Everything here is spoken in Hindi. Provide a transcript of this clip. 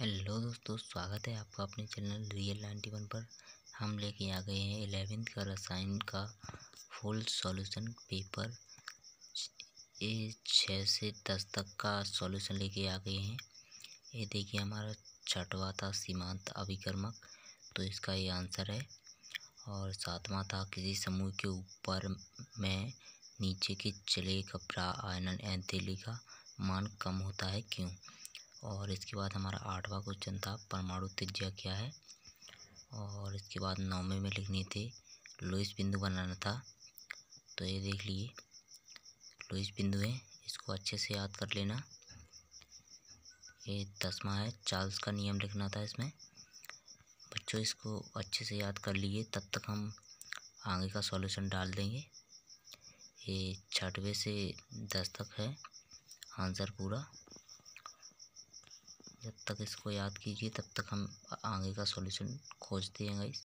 हेलो दोस्तों स्वागत है आपका अपने चैनल रियल नाइन्टी वन पर हम लेके आ गए हैं एलेवेंथ का रसायन का फुल सॉल्यूशन पेपर ये छः से दस तक का सॉल्यूशन लेके आ गए हैं ये देखिए हमारा छठवा था सीमांत अभिक्रमक तो इसका ये आंसर है और सातवां था किसी समूह के ऊपर में नीचे के चले कपड़ा आयनन एंथेली का मान कम होता है क्यों और इसके बाद हमारा आठवां क्वेश्चन था परमाणु त्रिज्या क्या है और इसके बाद नौवें में लिखनी थी लुइस बिंदु बनाना था तो ये देख लीजिए लुइस बिंदु है इसको अच्छे से याद कर लेना ये दसवा है चार्ल्स का नियम लिखना था इसमें बच्चों इसको अच्छे से याद कर लीजिए तब तक हम आगे का सॉल्यूशन डाल देंगे ये छठवें से दस तक है आंसर पूरा जब तक इसको याद कीजिए तब तक हम आगे का सॉल्यूशन खोजते हैं गाइस